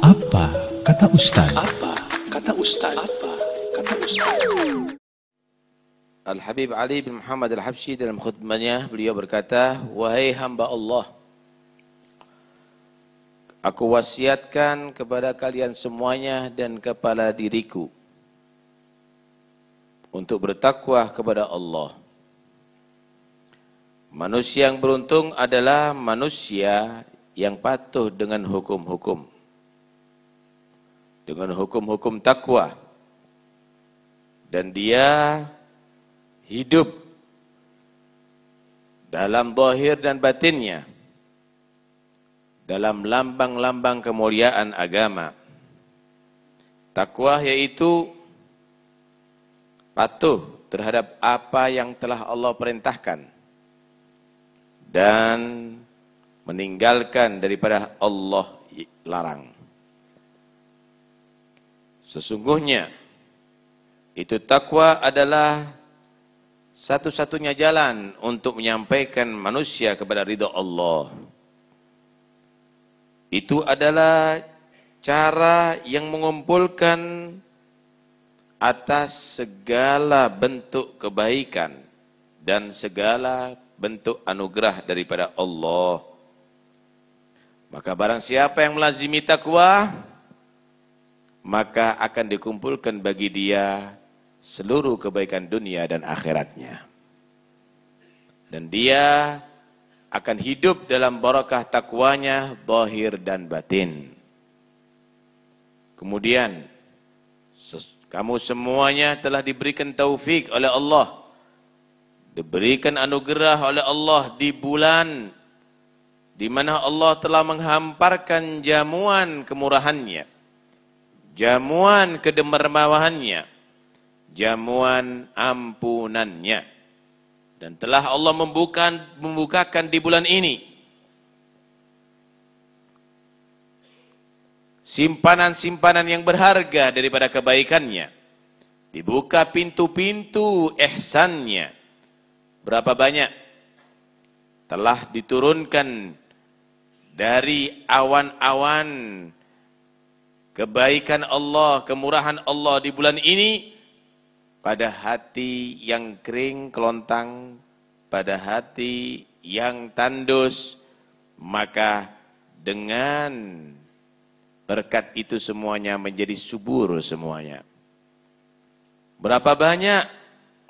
Apa kata Ustaz? Apa kata Ustaz? Apa kata Ustaz? Al-Habib Ali bin Muhammad Al-Habsyi dalam khutbahnya beliau berkata, "Wahai hamba Allah, aku wasiatkan kepada kalian semuanya dan kepala diriku untuk bertakwa kepada Allah." Manusia yang beruntung adalah manusia yang patuh dengan hukum-hukum. Dengan hukum-hukum takwa. Dan dia hidup dalam zahir dan batinnya. Dalam lambang-lambang kemuliaan agama. Takwa yaitu patuh terhadap apa yang telah Allah perintahkan. Dan meninggalkan daripada Allah larang. Sesungguhnya itu takwa adalah satu-satunya jalan untuk menyampaikan manusia kepada ridha Allah. Itu adalah cara yang mengumpulkan atas segala bentuk kebaikan dan segala bentuk anugerah daripada Allah maka barang siapa yang melazimi takwa, maka akan dikumpulkan bagi dia seluruh kebaikan dunia dan akhiratnya. Dan dia akan hidup dalam barakah takwanya, bahir dan batin. Kemudian, kamu semuanya telah diberikan taufik oleh Allah. Diberikan anugerah oleh Allah di bulan di mana Allah telah menghamparkan jamuan kemurahannya, jamuan kedermawahannya, jamuan ampunannya. Dan telah Allah membuka, membukakan di bulan ini simpanan-simpanan yang berharga daripada kebaikannya. Dibuka pintu-pintu ihsannya. Berapa banyak telah diturunkan dari awan-awan kebaikan Allah, kemurahan Allah di bulan ini pada hati yang kering kelontang, pada hati yang tandus, maka dengan berkat itu semuanya menjadi subur semuanya. Berapa banyak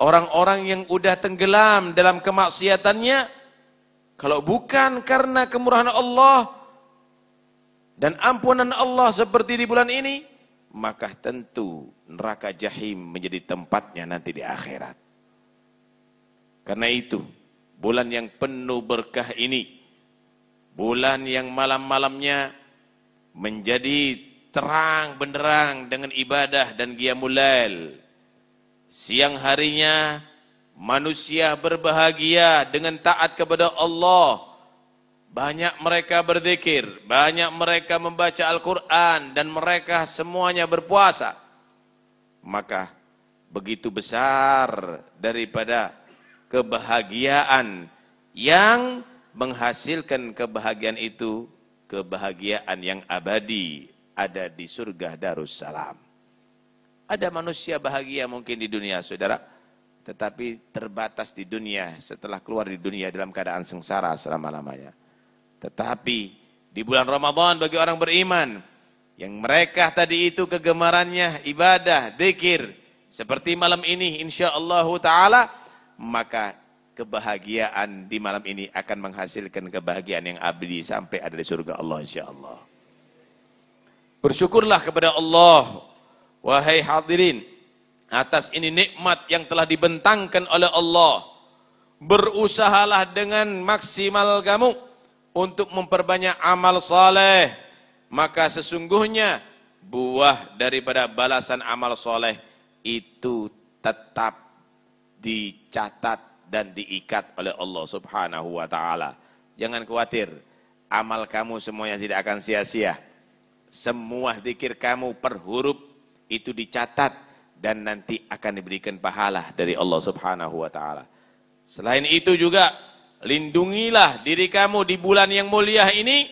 orang-orang yang udah tenggelam dalam kemaksiatannya, kalau bukan karena kemurahan Allah dan ampunan Allah seperti di bulan ini, maka tentu neraka jahim menjadi tempatnya nanti di akhirat. Karena itu, bulan yang penuh berkah ini, bulan yang malam-malamnya menjadi terang benderang dengan ibadah dan giamulail. Siang harinya Manusia berbahagia dengan taat kepada Allah. Banyak mereka berzikir, banyak mereka membaca Al-Quran dan mereka semuanya berpuasa. Maka begitu besar daripada kebahagiaan yang menghasilkan kebahagiaan itu kebahagiaan yang abadi ada di surga Darussalam. Ada manusia bahagia mungkin di dunia, saudara tetapi terbatas di dunia setelah keluar di dunia dalam keadaan sengsara selama-lamanya. Tetapi di bulan Ramadan bagi orang beriman yang mereka tadi itu kegemarannya ibadah, dzikir seperti malam ini insya Allah taala maka kebahagiaan di malam ini akan menghasilkan kebahagiaan yang abdi sampai ada di surga Allah Insya Allah. Bersyukurlah kepada Allah wahai hadirin atas ini nikmat yang telah dibentangkan oleh Allah. Berusahalah dengan maksimal kamu untuk memperbanyak amal soleh. Maka sesungguhnya buah daripada balasan amal soleh itu tetap dicatat dan diikat oleh Allah subhanahu wa ta'ala. Jangan khawatir, amal kamu semuanya tidak akan sia-sia. Semua zikir kamu per huruf itu dicatat dan nanti akan diberikan pahala dari Allah Subhanahu wa taala. Selain itu juga lindungilah diri kamu di bulan yang mulia ini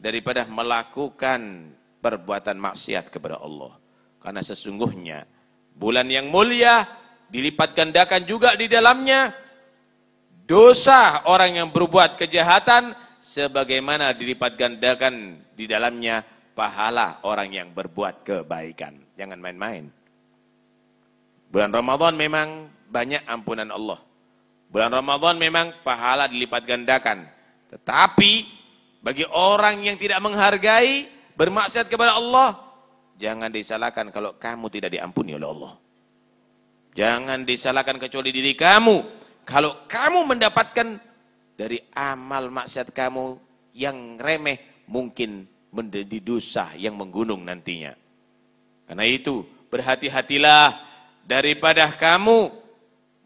daripada melakukan perbuatan maksiat kepada Allah. Karena sesungguhnya bulan yang mulia dilipat gandakan juga di dalamnya dosa orang yang berbuat kejahatan sebagaimana dilipat gandakan di dalamnya pahala orang yang berbuat kebaikan. Jangan main-main. Bulan Ramadan memang banyak ampunan Allah. Bulan Ramadan memang pahala dilipat gandakan. Tetapi bagi orang yang tidak menghargai bermaksiat kepada Allah, jangan disalahkan kalau kamu tidak diampuni oleh Allah. Jangan disalahkan kecuali diri kamu. Kalau kamu mendapatkan dari amal maksiat kamu yang remeh mungkin menjadi dosa yang menggunung nantinya. Karena itu berhati-hatilah daripada kamu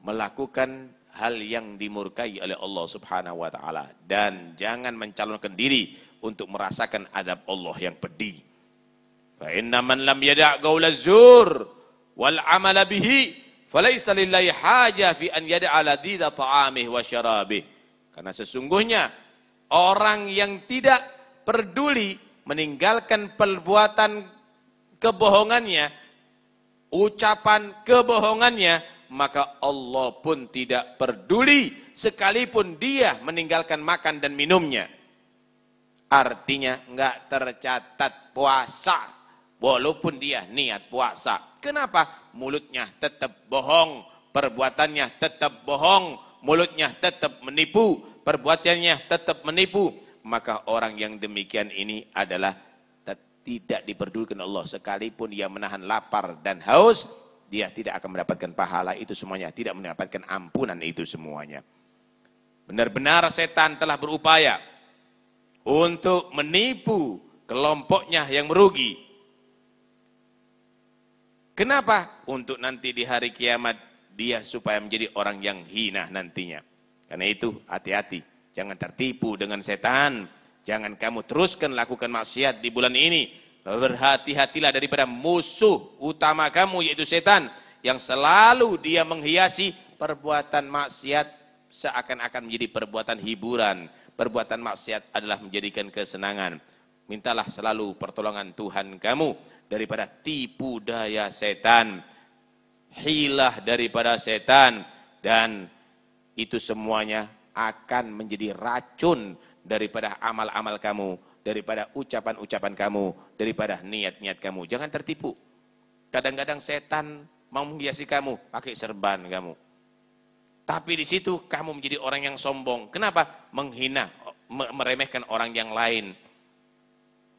melakukan hal yang dimurkai oleh Allah Subhanahu wa taala dan jangan mencalonkan diri untuk merasakan adab Allah yang pedih. Fa inna man lam yada' qaulaz zur wal amala bihi falaysa lillahi haja fi an yada'a ladida ta'amih wa syarabih. Karena sesungguhnya orang yang tidak peduli meninggalkan perbuatan kebohongannya ucapan kebohongannya, maka Allah pun tidak peduli sekalipun dia meninggalkan makan dan minumnya. Artinya nggak tercatat puasa walaupun dia niat puasa. Kenapa? Mulutnya tetap bohong, perbuatannya tetap bohong, mulutnya tetap menipu, perbuatannya tetap menipu. Maka orang yang demikian ini adalah tidak diperdulikan Allah sekalipun ia menahan lapar dan haus dia tidak akan mendapatkan pahala itu semuanya tidak mendapatkan ampunan itu semuanya benar-benar setan telah berupaya untuk menipu kelompoknya yang merugi kenapa untuk nanti di hari kiamat dia supaya menjadi orang yang hina nantinya karena itu hati-hati jangan tertipu dengan setan Jangan kamu teruskan lakukan maksiat di bulan ini. Berhati-hatilah daripada musuh utama kamu yaitu setan yang selalu dia menghiasi perbuatan maksiat seakan-akan menjadi perbuatan hiburan. Perbuatan maksiat adalah menjadikan kesenangan. Mintalah selalu pertolongan Tuhan kamu daripada tipu daya setan, hilah daripada setan dan itu semuanya akan menjadi racun daripada amal-amal kamu, daripada ucapan-ucapan kamu, daripada niat-niat kamu. Jangan tertipu. Kadang-kadang setan mau menghiasi kamu, pakai serban kamu. Tapi di situ kamu menjadi orang yang sombong. Kenapa? Menghina, meremehkan orang yang lain.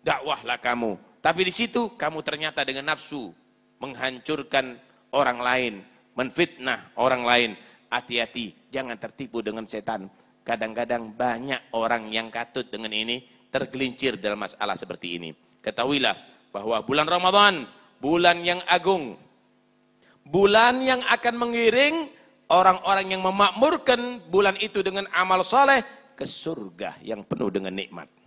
Dakwahlah kamu. Tapi di situ kamu ternyata dengan nafsu menghancurkan orang lain, menfitnah orang lain. Hati-hati, jangan tertipu dengan setan. Kadang-kadang banyak orang yang katut dengan ini tergelincir dalam masalah seperti ini. Ketahuilah bahwa bulan Ramadan, bulan yang agung, bulan yang akan mengiring orang-orang yang memakmurkan bulan itu dengan amal soleh ke surga yang penuh dengan nikmat.